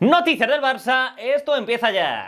Noticias del Barça, esto empieza ya.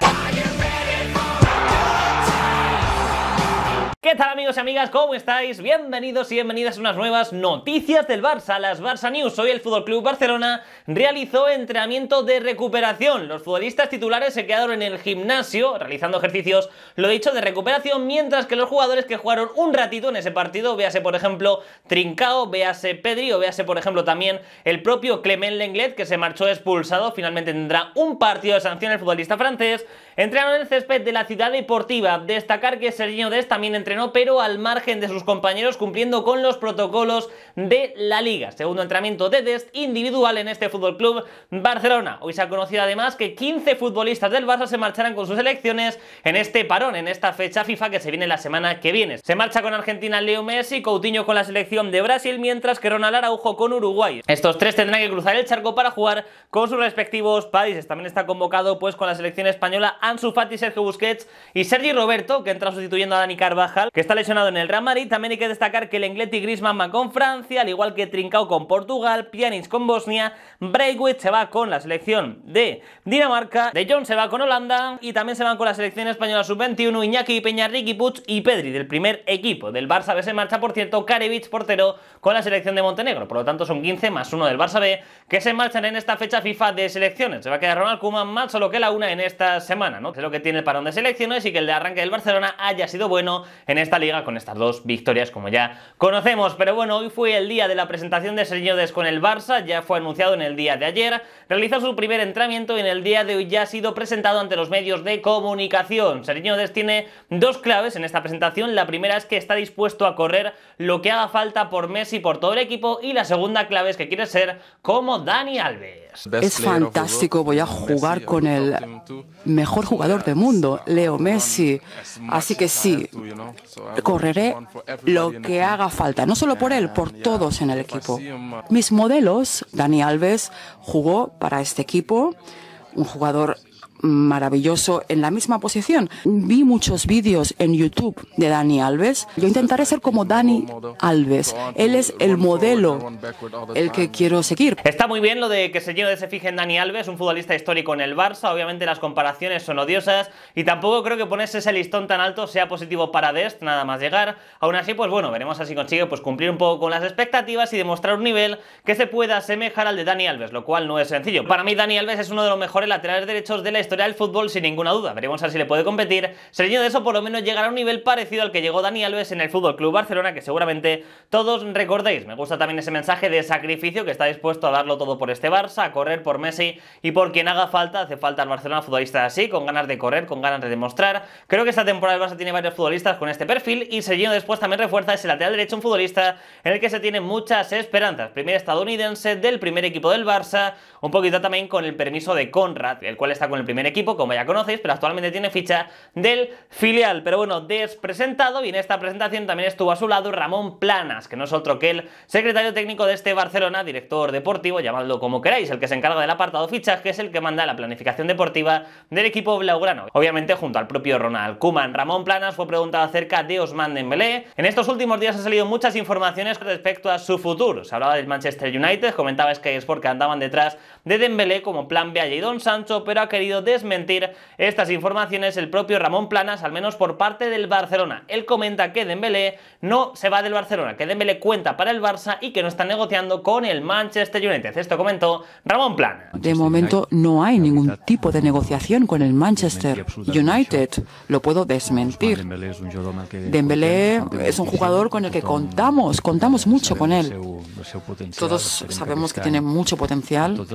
¿Qué tal amigos y amigas? ¿Cómo estáis? Bienvenidos y bienvenidas a unas nuevas noticias del Barça, las Barça News. Hoy el FC Barcelona realizó entrenamiento de recuperación. Los futbolistas titulares se quedaron en el gimnasio realizando ejercicios, lo dicho, de recuperación, mientras que los jugadores que jugaron un ratito en ese partido, véase por ejemplo Trincao, véase Pedri o véase por ejemplo también el propio Clement Lenglet que se marchó expulsado, finalmente tendrá un partido de sanción el futbolista francés, entrenaron en el césped de la ciudad deportiva. Destacar que Serginho Des también entrenó pero al margen de sus compañeros, cumpliendo con los protocolos de la liga. Segundo entrenamiento de test individual en este Fútbol Club Barcelona. Hoy se ha conocido además que 15 futbolistas del Barça se marcharán con sus elecciones en este parón, en esta fecha FIFA que se viene la semana que viene. Se marcha con Argentina Leo Messi, Coutinho con la selección de Brasil, mientras que Ronald Araujo con Uruguay. Estos tres tendrán que cruzar el charco para jugar con sus respectivos países. También está convocado pues con la selección española Ansu Fati, Sergio Busquets y Sergi Roberto, que entra sustituyendo a Dani Carvajal que está lesionado en el Real Madrid. También hay que destacar que el Engleti Grisman Griezmann con Francia, al igual que Trincao con Portugal, Pjanic con Bosnia, Breitwit se va con la selección de Dinamarca, De Jong se va con Holanda y también se van con la selección española sub-21 Iñaki Peña, Ricky Puig y Pedri del primer equipo del Barça B. Se marcha, por cierto, Karevich, portero, con la selección de Montenegro. Por lo tanto, son 15 más uno del Barça B que se marchan en esta fecha FIFA de selecciones. Se va a quedar Ronald Kuman más solo que la una en esta semana, ¿no? Que es lo que tiene el parón de selecciones y que el de arranque del Barcelona haya sido bueno en esta liga con estas dos victorias como ya conocemos. Pero bueno, hoy fue el día de la presentación de Señores con el Barça, ya fue anunciado en el día de ayer, realizó su primer entrenamiento y en el día de hoy ya ha sido presentado ante los medios de comunicación. Señores tiene dos claves en esta presentación, la primera es que está dispuesto a correr lo que haga falta por Messi por todo el equipo y la segunda clave es que quiere ser como Dani Alves. Es fantástico, voy a jugar con el mejor jugador del mundo, Leo Messi. Así que sí, correré lo que haga falta, no solo por él, por todos en el equipo. Mis modelos, Dani Alves jugó para este equipo, un jugador maravilloso en la misma posición. Vi muchos vídeos en YouTube de Dani Alves. Yo intentaré ser como Dani Alves. Él es el modelo, el que quiero seguir. Está muy bien lo de que se de se fije en Dani Alves, un futbolista histórico en el Barça. Obviamente las comparaciones son odiosas y tampoco creo que ponerse ese listón tan alto sea positivo para Dest, nada más llegar. Aún así, pues bueno, veremos si consigue pues, cumplir un poco con las expectativas y demostrar un nivel que se pueda asemejar al de Dani Alves, lo cual no es sencillo. Para mí Dani Alves es uno de los mejores laterales derechos de la el del fútbol sin ninguna duda. Veremos a ver si le puede competir. Sergio de eso por lo menos llegará a un nivel parecido al que llegó Dani Alves en el Fútbol Club Barcelona, que seguramente todos recordéis. Me gusta también ese mensaje de sacrificio que está dispuesto a darlo todo por este Barça, a correr por Messi y por quien haga falta. Hace falta al Barcelona futbolista así, con ganas de correr, con ganas de demostrar. Creo que esta temporada el Barça tiene varios futbolistas con este perfil y seguido después también refuerza ese lateral derecho, un futbolista en el que se tienen muchas esperanzas. Primer estadounidense del primer equipo del Barça, un poquito también con el permiso de Conrad, el cual está con el primer equipo, como ya conocéis, pero actualmente tiene ficha del filial. Pero bueno, despresentado, y en esta presentación también estuvo a su lado Ramón Planas, que no es otro que el secretario técnico de este Barcelona, director deportivo, llamadlo como queráis, el que se encarga del apartado fichas, que es el que manda la planificación deportiva del equipo blaugrano. Obviamente junto al propio Ronald Kuman. Ramón Planas fue preguntado acerca de Osman Dembélé. En estos últimos días ha salido muchas informaciones respecto a su futuro. Se hablaba del Manchester United, comentaba que es porque andaban detrás de Dembélé como plan B y Don Sancho, pero ha querido desmentir estas informaciones el propio Ramón Planas, al menos por parte del Barcelona. Él comenta que Dembélé no se va del Barcelona, que Dembélé cuenta para el Barça y que no está negociando con el Manchester United. Esto comentó Ramón Planas. De momento no hay ningún tipo de negociación con el Manchester United. Lo puedo desmentir. Dembélé es un jugador con el que contamos, contamos mucho con él. Todos sabemos que tiene mucho potencial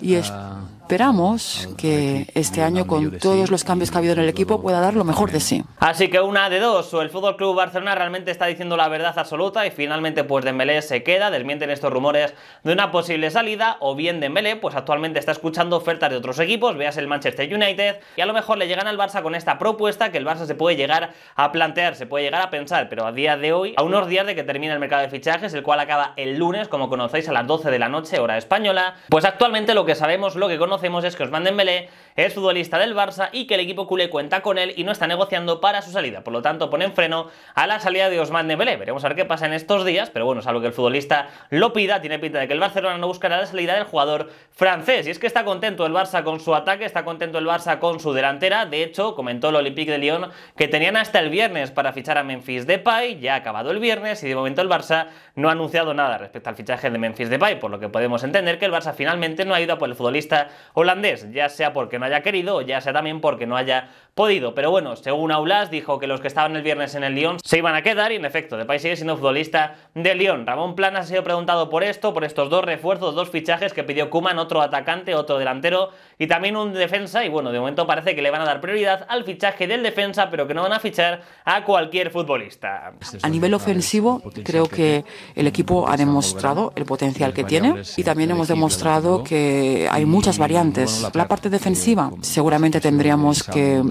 y esperamos que este año, con todos los cambios que ha habido en el equipo, pueda dar lo mejor de sí. Así que una de dos, o el Fútbol Club Barcelona realmente está diciendo la verdad absoluta y finalmente pues Dembélé se queda, desmienten estos rumores de una posible salida, o bien Dembélé pues actualmente está escuchando ofertas de otros equipos, veas el Manchester United, y a lo mejor le llegan al Barça con esta propuesta que el Barça se puede llegar a plantear, se puede llegar a pensar, pero a día de hoy, a unos días de que termine el mercado de fichajes, el cual acaba el lunes, como conocéis, a las 12 de la noche, hora española, pues actualmente lo que sabemos, lo que conocemos es que os manden Dembélé sicuramente es futbolista del Barça y que el equipo culé cuenta con él y no está negociando para su salida. Por lo tanto, ponen freno a la salida de Osman Dembélé. Veremos a ver qué pasa en estos días, pero bueno, salvo que el futbolista lo pida, tiene pinta de que el Barcelona no buscará la salida del jugador francés. Y es que está contento el Barça con su ataque, está contento el Barça con su delantera. De hecho, comentó el Olympique de Lyon que tenían hasta el viernes para fichar a Memphis Depay. Ya ha acabado el viernes y de momento el Barça no ha anunciado nada respecto al fichaje de Memphis Depay, por lo que podemos entender que el Barça finalmente no ha ido a por el futbolista holandés, ya sea porque no haya querido ya sea también porque no haya podido. Pero bueno, según Aulas dijo que los que estaban el viernes en el Lyon se iban a quedar y en efecto, de país sigue siendo futbolista de Lyon. Ramón Planas ha sido preguntado por esto, por estos dos refuerzos, dos fichajes que pidió Kuman, otro atacante, otro delantero y también un defensa. Y bueno, de momento parece que le van a dar prioridad al fichaje del defensa, pero que no van a fichar a cualquier futbolista. A este nivel ofensivo, creo que el equipo ha demostrado el potencial que tiene y también hemos demostrado que hay muchas variantes. La parte defensiva, seguramente tendríamos que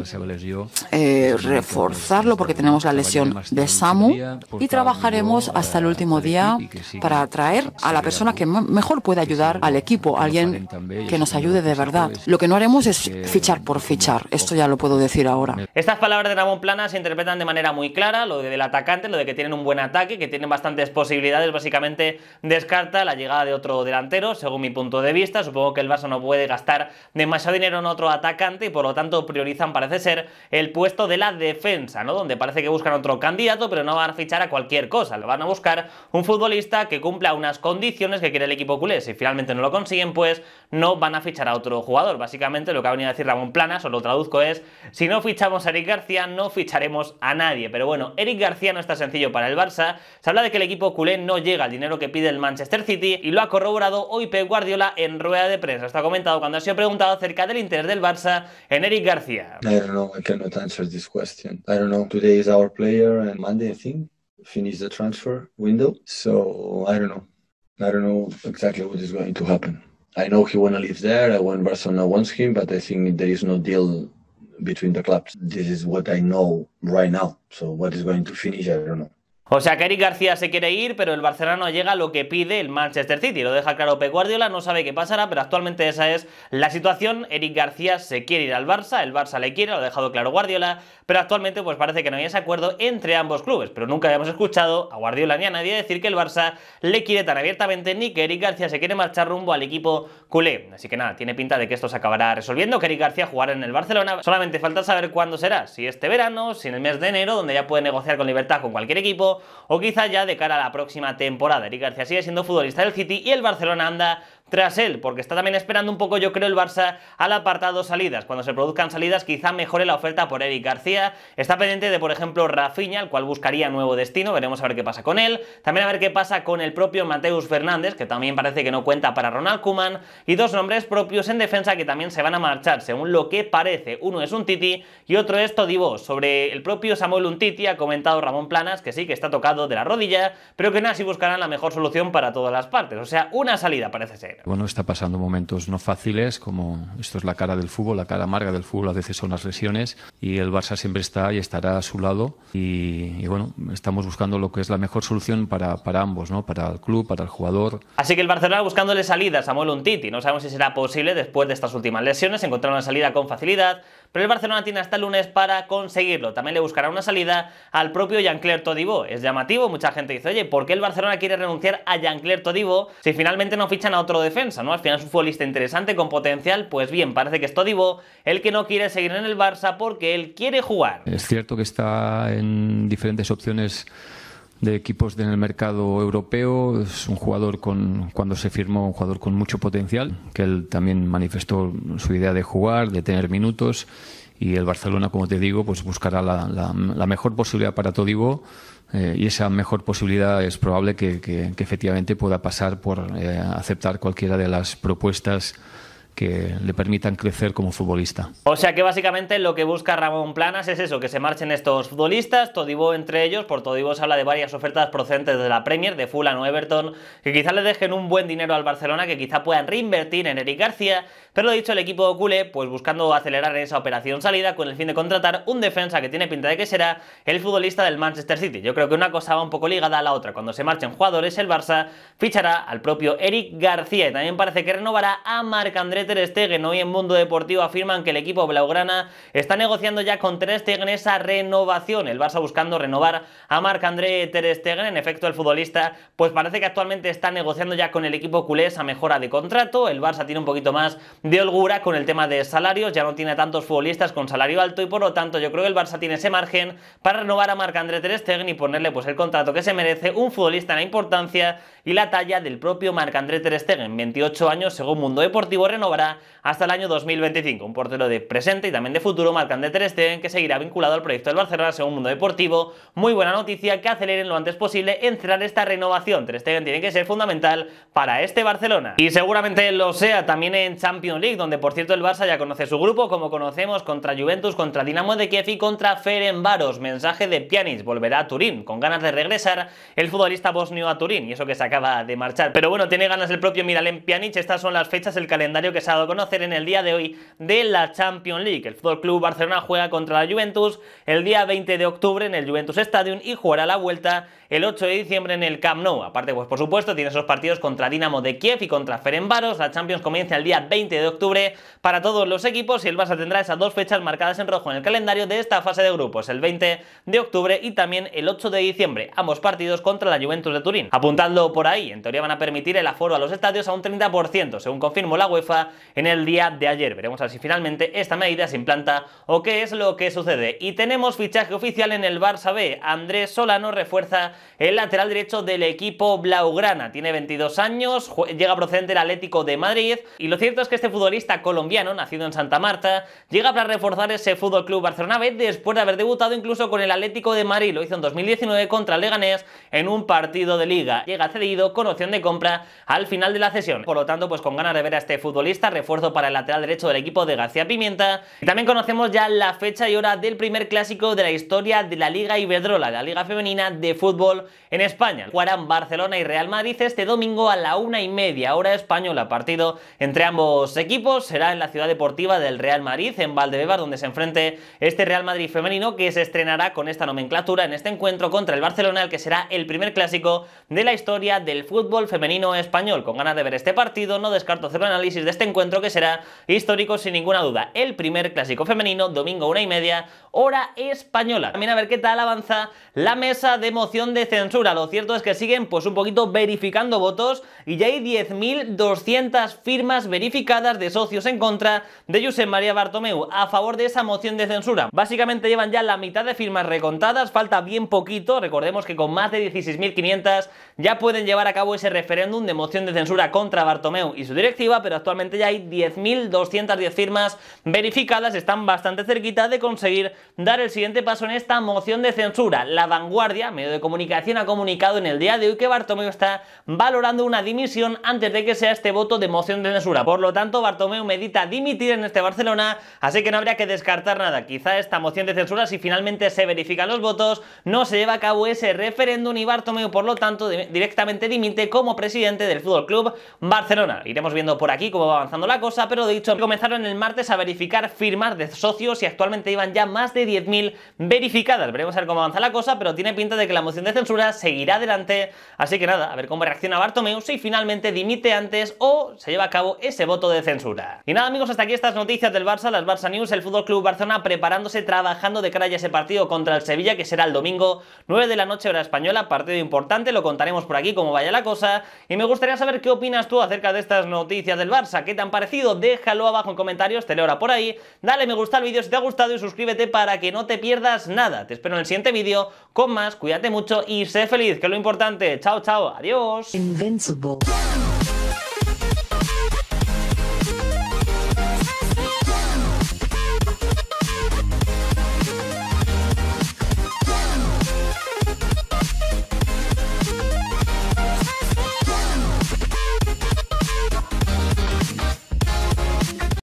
eh, reforzarlo pues, porque tenemos la lesión de Samu y trabajaremos hasta el último día para atraer pues, a la persona que mejor puede ayudar al equipo, alguien que nos ayude de verdad. Lo que no haremos es fichar por fichar, esto ya lo puedo decir ahora. Estas palabras de Ramón Plana se interpretan de manera muy clara, lo del atacante, lo de que tienen un buen ataque, que tienen bastantes posibilidades, básicamente descarta la llegada de otro delantero, según mi punto de vista, supongo que el Barça no puede gastar demasiado dinero en otro atacante y por lo tanto priorizan, parece ser, el puesto de la defensa, ¿no? Donde parece que buscan otro candidato, pero no van a fichar a cualquier cosa, Lo van a buscar un futbolista que cumpla unas condiciones que quiere el equipo culé. Si finalmente no lo consiguen, pues no van a fichar a otro jugador. Básicamente lo que ha venido a decir Ramón Planas, o lo traduzco, es si no fichamos a Eric García, no ficharemos a nadie. Pero bueno, Eric García no está sencillo para el Barça. Se habla de que el equipo culé no llega al dinero que pide el Manchester City y lo ha corroborado hoy Pep Guardiola en rueda de prensa. Está comentado cuando ha sido preguntado acerca del interés del Barça en Eric García. know. I cannot answer this question. I don't know. Today is our player, and Monday I think finish the transfer window. So I don't know. I don't know exactly what is going to happen. I know he want to live there. I want Barcelona wants him, but I think there is no deal between the clubs. This is what I know right now. So what is going to finish, I don't know. O sea que Eric García se quiere ir, pero el Barcelona no llega a lo que pide el Manchester City. Lo deja claro Pep Guardiola, no sabe qué pasará, pero actualmente esa es la situación. Eric García se quiere ir al Barça, el Barça le quiere, lo ha dejado claro Guardiola, pero actualmente pues parece que no hay ese acuerdo entre ambos clubes. Pero nunca habíamos escuchado a Guardiola ni a nadie decir que el Barça le quiere tan abiertamente ni que Eric García se quiere marchar rumbo al equipo culé. Así que nada, tiene pinta de que esto se acabará resolviendo, que Eric García jugará en el Barcelona. Solamente falta saber cuándo será, si este verano, si en el mes de enero, donde ya puede negociar con libertad con cualquier equipo o quizá ya de cara a la próxima temporada. Eric García sigue siendo futbolista del City y el Barcelona anda tras él, porque está también esperando un poco, yo creo, el Barça al apartado salidas. Cuando se produzcan salidas, quizá mejore la oferta por Eric García. Está pendiente de, por ejemplo, Rafinha, el cual buscaría nuevo destino. Veremos a ver qué pasa con él. También a ver qué pasa con el propio Mateus Fernández, que también parece que no cuenta para Ronald Kuman. Y dos nombres propios en defensa que también se van a marchar, según lo que parece. Uno es un Titi y otro es Todibó. Sobre el propio Samuel Untiti ha comentado Ramón Planas que sí, que está tocado de la rodilla, pero que nada, si buscarán la mejor solución para todas las partes. O sea, una salida parece ser bueno, está pasando momentos no fáciles, como esto es la cara del fútbol, la cara amarga del fútbol, a veces son las lesiones, y el Barça siempre está y estará a su lado. Y, bueno, estamos buscando lo que es la mejor solución para, para, ambos, ¿no? Para el club, para el jugador. Así que el Barcelona buscándole salida a Samuel Untiti. No sabemos si será posible después de estas últimas lesiones encontrar una salida con facilidad, pero el Barcelona tiene hasta el lunes para conseguirlo. También le buscará una salida al propio Jean-Claire Todibo. Es llamativo, mucha gente dice, oye, ¿por qué el Barcelona quiere renunciar a Jean-Claire Todibo si finalmente no fichan a otro de defensa, ¿no? Al final es un futbolista interesante, con potencial, pues bien, parece que es Todibo el que no quiere seguir en el Barça porque él quiere jugar. Es cierto que está en diferentes opciones de equipos en el mercado europeo. Es un jugador con, cuando se firmó, un jugador con mucho potencial, que él también manifestó su idea de jugar, de tener minutos y el Barcelona, como te digo, pues buscará la, mejor posibilidad para todo eh, y esa mejor posibilidad es probable que, efectivamente pueda pasar por eh, aceptar cualquiera de las propuestas que le permitan crecer como futbolista. O sea que básicamente lo que busca Ramón Planas es eso, que se marchen estos futbolistas, Todibo entre ellos, por Todibo se habla de varias ofertas procedentes de la Premier, de Fulham Everton, que quizá le dejen un buen dinero al Barcelona, que quizá puedan reinvertir en Eric García, pero lo dicho, el equipo culé, pues buscando acelerar esa operación salida con el fin de contratar un defensa que tiene pinta de que será el futbolista del Manchester City. Yo creo que una cosa va un poco ligada a la otra, cuando se marchen jugadores, el Barça fichará al propio Eric García y también parece que renovará a Marc André Ter Stegen hoy en Mundo Deportivo afirman que el equipo blaugrana está negociando ya con Ter Stegen esa renovación. El Barça buscando renovar a Marc-André Ter Stegen. En efecto, el futbolista pues parece que actualmente está negociando ya con el equipo culé esa mejora de contrato. El Barça tiene un poquito más de holgura con el tema de salarios. Ya no tiene tantos futbolistas con salario alto y por lo tanto yo creo que el Barça tiene ese margen para renovar a Marc-André Ter Stegen y ponerle pues el contrato que se merece un futbolista en la importancia y la talla del propio Marc-André Ter Stegen. 28 años según Mundo Deportivo renovar hasta el año 2025. Un portero de presente y también de futuro, Marcan de Ter Stegen, que seguirá vinculado al proyecto del Barcelona según Mundo Deportivo. Muy buena noticia que aceleren lo antes posible en cerrar esta renovación. Ter Stegen tiene que ser fundamental para este Barcelona. Y seguramente lo sea también en Champions League, donde por cierto el Barça ya conoce su grupo, como conocemos, contra Juventus, contra Dinamo de Kiev y contra Ferenbaros. Mensaje de Pjanic, volverá a Turín, con ganas de regresar el futbolista bosnio a Turín, y eso que se acaba de marchar. Pero bueno, tiene ganas el propio Miralem Pjanic, estas son las fechas, el calendario que se a conocer en el día de hoy de la Champions League. El Fútbol Club Barcelona juega contra la Juventus el día 20 de octubre en el Juventus Stadium y jugará la vuelta el 8 de diciembre en el Camp Nou. Aparte, pues por supuesto, tiene esos partidos contra Dinamo de Kiev y contra Ferenbaros. La Champions comienza el día 20 de octubre para todos los equipos y el Barça tendrá esas dos fechas marcadas en rojo en el calendario de esta fase de grupos, el 20 de octubre y también el 8 de diciembre, ambos partidos contra la Juventus de Turín. Apuntando por ahí, en teoría van a permitir el aforo a los estadios a un 30%, según confirmó la UEFA en el día de ayer. Veremos a si finalmente esta medida se implanta o qué es lo que sucede. Y tenemos fichaje oficial en el Barça B. Andrés Solano refuerza el lateral derecho del equipo Blaugrana. Tiene 22 años, llega procedente del Atlético de Madrid y lo cierto es que este futbolista colombiano, nacido en Santa Marta, llega para reforzar ese Fútbol Club Barcelona B después de haber debutado incluso con el Atlético de Madrid. Lo hizo en 2019 contra el Leganés en un partido de liga. Llega cedido con opción de compra al final de la sesión Por lo tanto, pues con ganas de ver a este futbolista refuerzo para el lateral derecho del equipo de García Pimienta. también conocemos ya la fecha y hora del primer clásico de la historia de la Liga Iberdrola, la Liga Femenina de Fútbol en España. Jugarán Barcelona y Real Madrid este domingo a la una y media hora española. Partido entre ambos equipos será en la ciudad deportiva del Real Madrid, en Valdebebas, donde se enfrente este Real Madrid femenino que se estrenará con esta nomenclatura en este encuentro contra el Barcelona, el que será el primer clásico de la historia del fútbol femenino español. Con ganas de ver este partido, no descarto hacer un análisis de este encuentro que será histórico sin ninguna duda. El primer clásico femenino, domingo una y media, hora española. También a ver qué tal avanza la mesa de moción de censura. Lo cierto es que siguen pues un poquito verificando votos y ya hay 10.200 firmas verificadas de socios en contra de Josep María Bartomeu a favor de esa moción de censura. Básicamente llevan ya la mitad de firmas recontadas, falta bien poquito, recordemos que con más de 16.500 ya pueden llevar a cabo ese referéndum de moción de censura contra Bartomeu y su directiva, pero actualmente ya hay 10.210 firmas verificadas, están bastante cerquita de conseguir dar el siguiente paso en esta moción de censura. La vanguardia, medio de comunicación, ha comunicado en el día de hoy que Bartomeu está valorando una dimisión antes de que sea este voto de moción de censura. Por lo tanto, Bartomeu medita dimitir en este Barcelona, así que no habría que descartar nada. Quizá esta moción de censura, si finalmente se verifican los votos, no se lleva a cabo ese referéndum y Bartomeu, por lo tanto, directamente dimite como presidente del Fútbol Club Barcelona. Iremos viendo por aquí cómo va avanzando la cosa, pero de hecho comenzaron el martes a verificar firmas de socios y actualmente iban ya más de 10.000 verificadas. Veremos a ver cómo avanza la cosa, pero tiene pinta de que la moción de censura seguirá adelante, así que nada, a ver cómo reacciona Bartomeu si finalmente dimite antes o se lleva a cabo ese voto de censura. Y nada amigos, hasta aquí estas noticias del Barça, las Barça News, el Fútbol Club Barcelona preparándose, trabajando de cara a ese partido contra el Sevilla que será el domingo 9 de la noche hora española, partido importante, lo contaremos por aquí cómo vaya la cosa y me gustaría saber qué opinas tú acerca de estas noticias del Barça, qué te parecido, déjalo abajo en comentarios, te leo ahora por ahí, dale me gusta al vídeo si te ha gustado y suscríbete para que no te pierdas nada. Te espero en el siguiente vídeo con más, cuídate mucho y sé feliz, que es lo importante. Chao, chao, adiós.